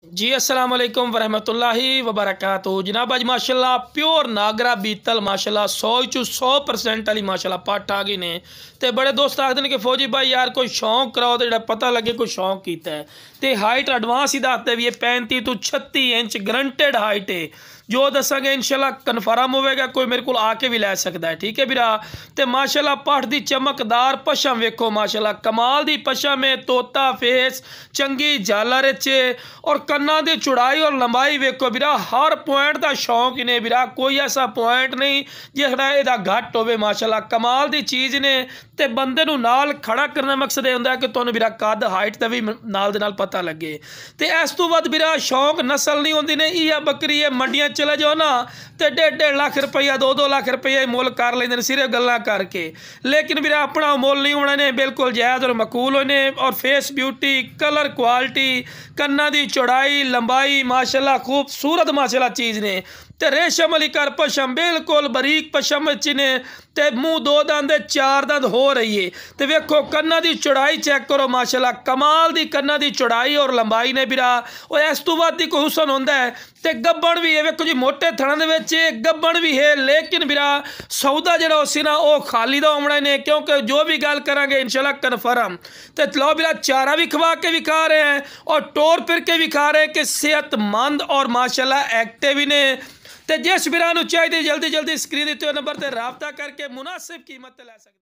जी अस्सलाम वालेकुम वरहमतुल्लाहि वबरकातु जनाब आज माशाल्लाह प्योर नागरा बीतल माशाल्लाह सौ चू सौ परसेंट आली माशाल्लाह पट आ गई ने ते बड़े दोस्त आखदे ने कि फौजी भाई यार कोई शौक कराओ तो जेह्ड़ा पता लगे कोई शौक कीता है ते हाइट एडवांस ही दसते भी है पैंती टू छत्ती इंच ग्रंटेड हाइट है ਜੋ ਦੱਸਾਂਗੇ ਇਨਸ਼ਾਅੱਲਾ ਕਨਫਰਮ ਹੋਵੇਗਾ ਕੋਈ ਮੇਰੇ ਕੋਲ ਆ ਕੇ ਵੀ ਲੈ ਸਕਦਾ ਹੈ ਠੀਕ ਹੈ ਵੀਰਾ ਤੇ ਮਾਸ਼ਾਅੱਲਾ ਪੱਠ ਦੀ ਚਮਕਦਾਰ ਪਸ਼ਮ ਵੇਖੋ ਮਾਸ਼ਾਅੱਲਾ ਕਮਾਲ ਦੀ ਪਸ਼ਮ ਹੈ ਤੋਤਾ ਫੇਸ ਚੰਗੀ ਜਾਲਰ ਚ ਔਰ ਕੰਨਾਂ ਦੀ ਚੌੜਾਈ ਔਰ ਲੰਬਾਈ ਵੇਖੋ ਵੀਰਾ ਹਰ ਪੁਆਇੰਟ ਦਾ ਸ਼ੌਂਕ ਨੇ ਵੀਰਾ ਕੋਈ ਐਸਾ ਪੁਆਇੰਟ ਨਹੀਂ ਜਿਹੜਾ ਇਹਦਾ ਘੱਟ ਹੋਵੇ ਮਾਸ਼ਾਅੱਲਾ ਕਮਾਲ ਦੀ ਚੀਜ਼ ਨੇ ਤੇ ਬੰਦੇ ਨੂੰ ਨਾਲ ਖੜਾ ਕਰਨ ਦਾ ਮਕਸਦ ਇਹ ਹੁੰਦਾ ਕਿ ਤੁਹਾਨੂੰ ਵੀਰਾ ਕੱਦ ਹਾਈਟ ਦਾ ਵੀ ਨਾਲ ਦੇ ਨਾਲ ਪਤਾ ਲੱਗੇ ਤੇ ਇਸ ਤੋਂ ਬਾਅਦ ਵੀਰਾ ਸ਼ੌਂਕ ਨਸਲ ਨਹੀਂ ਹੁੰਦੀ ਨੇ ਇਹ ਆ ਬੱਕਰੀ ਇਹ ਮੰਡੀਆਂ ਚਲੇ ਜਾਓ ਨਾ ਤੇ ਡੇਢ ਲੱਖ ਰੁਪਈਆ 2-2 ਲੱਖ ਰੁਪਈਆ ਮੁੱਲ ਕਰ ਲੈਂਦੇ ਨੇ ਸਿਰੇ ਗੱਲਾਂ ਕਰਕੇ ਲੇਕਿਨ ਵੀਰਾ ਆਪਣਾ ਮੁੱਲ ਨਹੀਂ ਹੋਣਾ ਨੇ ਬਿਲਕੁਲ ਜਾਇਜ਼ ਔਰ ਮਕੂਲ ਹੋਣੇ ਔਰ ਫੇਸ ਬਿਊਟੀ ਕਲਰ ਕੁਆਲਿਟੀ ਕੰਨਾਂ ਦੀ ਚੌੜਾਈ मोटाई लंबाई माशाल्लाह खूबसूरत माशाल्लाह चीज़ ने ते रेशम अली कर पशम बिल्कुल बरीक पशम चिने ਤੇ ਮੂੰਹ ਦੋ ਦੰਦ ਚਾਰ ਦੰਦ ਹੋ ਰਹੀ ਏ ਤੇ ਵੇਖੋ ਕੰਨਾਂ ਦੀ ਚੌੜਾਈ ਚੈੱਕ ਕਰੋ ਮਾਸ਼ਾਅੱਲਾ ਕਮਾਲ ਦੀ ਕੰਨਾਂ ਦੀ ਚੌੜਾਈ ਔਰ ਲੰਬਾਈ ਨੇ ਵੀਰਾ ਉਹ ਇਸ ਤੋਂ ਵੱਧ ਦੀ ਕੋਈ ਹੁਸਨ ਹੁੰਦਾ ਤੇ ਗੱਬਣ ਵੀ ਹੈ ਵੇਖੋ ਜੀ ਮੋਟੇ ਥਣਾਂ ਦੇ ਵਿੱਚ ਗੱਬਣ ਵੀ ਹੈ ਲੇਕਿਨ ਵੀਰਾ ਸੌਦਾ ਜਿਹੜਾ ਉਸੇ ਨਾ ਉਹ ਖਾਲੀ ਦਾ ਆਉਣਾ ਨੇ ਕਿਉਂਕਿ ਜੋ ਵੀ ਗੱਲ ਕਰਾਂਗੇ ਇਨਸ਼ਾਅੱਲਾ ਕਨਫਰਮ ਤੇ ਲਓ ਵੀਰਾ ਚਾਰਾ ਵੀ ਖਵਾ ਕੇ ਵੀ ਖਾ ਰਹੇ ਹੈ ਔਰ ਟੋਰ ਫਿਰ ਕੇ ਵੀ ਖਾ ਰਹੇ ਕਿ ਸਿਹਤਮੰਦ ਔਰ ਮਾਸ਼ਾਅੱਲਾ ਐਕਟਿਵ ਨੇ ਤੇ ਜੇ ਵੀਰਾਂ ਨੂੰ ਚਾਹੀਦੇ ਜਲਦੀ ਜਲਦੀ ਸਕਰੀਨ ਉੱਤੇ ਨੰਬਰ ਤੇ ਰਾਬਤਾ ਕਰਕੇ ਮناسب ਕੀਮਤ ਤੇ ਲੈ ਸਕਦੇ